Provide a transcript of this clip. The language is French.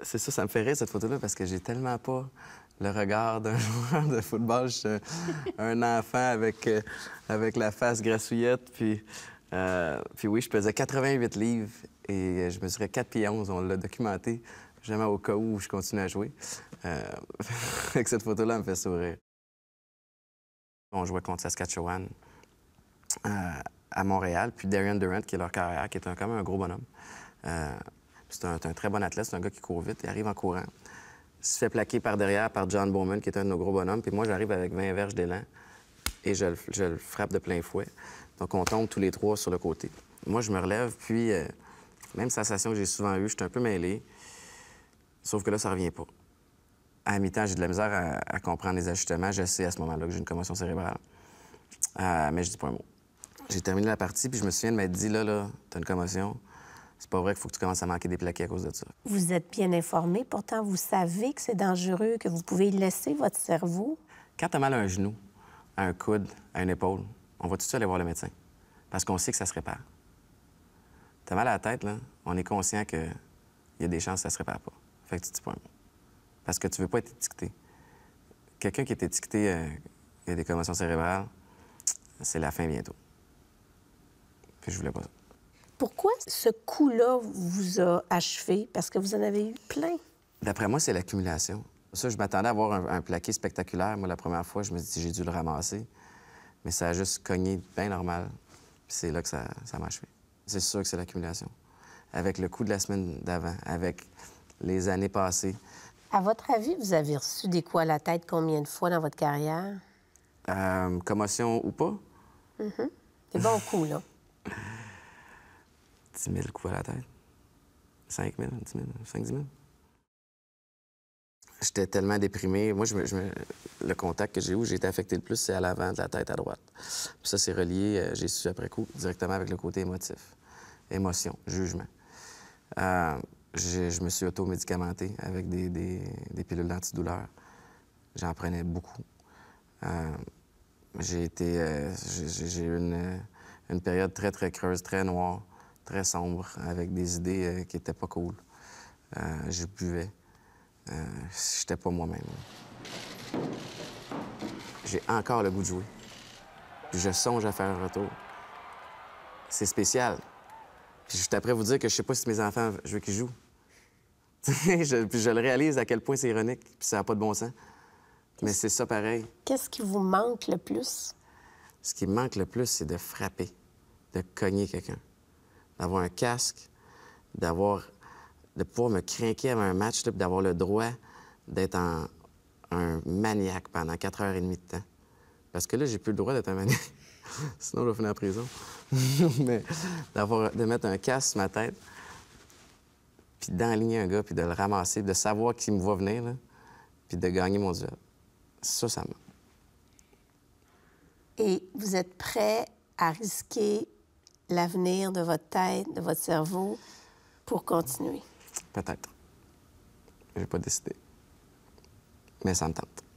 C'est ça, ça me fait rire cette photo-là parce que j'ai tellement pas le regard d'un joueur de football. Je suis un enfant avec, euh, avec la face grassouillette. Puis, euh, puis oui, je pesais 88 livres et je mesurais 4 pieds 11. On l'a documenté jamais au cas où je continue à jouer. Euh, cette photo-là, me fait sourire. On jouait contre Saskatchewan à Montréal. Puis Darian Durant, qui est leur carrière, qui est quand même un gros bonhomme. C'est un, très bon athlète, c'est un gars qui court vite, il arrive en courant. Il se fait plaquer par derrière par John Bowman, qui est un de nos gros bonhommes, puis moi, j'arrive avec 20 verges d'élan et je, le frappe de plein fouet. Donc, on tombe tous les trois sur le côté. Moi, je me relève, puis euh, même sensation que j'ai souvent eue, je un peu mêlé, sauf que là, ça revient pas. À mi-temps, j'ai de la misère à, comprendre les ajustements. Je sais à ce moment-là que j'ai une commotion cérébrale, euh, mais je dis pas un mot. J'ai terminé la partie, puis je me souviens de m'être dit, là, là, t'as une commotion, c'est pas vrai qu'il faut que tu commences à manquer des plaquets à cause de ça. Vous êtes bien informé, pourtant vous savez que c'est dangereux, que vous pouvez laisser votre cerveau. Quand tu as mal à un genou, à un coude, à une épaule, on va tout de suite aller voir le médecin parce qu'on sait que ça se répare. T'as mal à la tête, là, on est conscient qu'il y a des chances que ça se répare pas. Fait que tu dis pas un mot. Parce que tu veux pas être étiqueté. Quelqu'un qui est étiqueté, euh, il y a des commotions cérébrales, c'est la fin bientôt. Puis je voulais pas ça. Pourquoi ce coup-là vous a achevé? Parce que vous en avez eu plein. D'après moi, c'est l'accumulation. Ça, je m'attendais à avoir un, plaqué spectaculaire. Moi, la première fois, je me dis j'ai dû le ramasser. Mais ça a juste cogné bien normal. c'est là que ça, m'a achevé. C'est sûr que c'est l'accumulation. Avec le coup de la semaine d'avant, avec les années passées. À votre avis, vous avez reçu des coups à la tête combien de fois dans votre carrière? Euh, commotion ou pas? Des mm-hmm. bons là. 10 000 coups à la tête. 5 000, 10 000, 5 10 000. J'étais tellement déprimé. Moi, je le contact que j'ai eu, j'ai été affecté le plus, c'est à l'avant de la tête à droite. Puis ça, c'est relié, euh, j'ai su après coup, directement avec le côté émotif. Émotion, jugement. Euh, je, me suis automédicamenté avec des, des, pilules d'antidouleur. J'en prenais beaucoup. Euh, j'ai été. j'ai eu une, période très, très creuse, très noire très sombre, avec des idées euh, qui étaient pas cool. Euh, je buvais. Euh, J'étais pas moi-même. J'ai encore le goût de jouer. je songe à faire un retour. C'est spécial. Puis je après vous dire que je sais pas si mes enfants, veulent qu'ils jouent. je, le réalise à quel point c'est ironique, puis ça n'a pas de bon sens. Mais c'est ça pareil. Qu'est-ce qui vous manque le plus? Ce qui me manque le plus, c'est de frapper, de cogner quelqu'un d'avoir un casque, d'avoir de pouvoir me craquer avant un match, d'avoir le droit d'être un, maniaque pendant 4 heures et demie de temps. Parce que là, j'ai plus le droit d'être un maniaque. Sinon, je vais finir en prison. Mais de mettre un casque sur ma tête, puis d'enligner un gars, puis de le ramasser, de savoir qui me voit venir, là, puis de gagner mon duel. Ça, ça me... Et vous êtes prêt à risquer l'avenir de votre tête, de votre cerveau pour continuer? Peut-être. Je n'ai pas décidé. Mais ça me tente.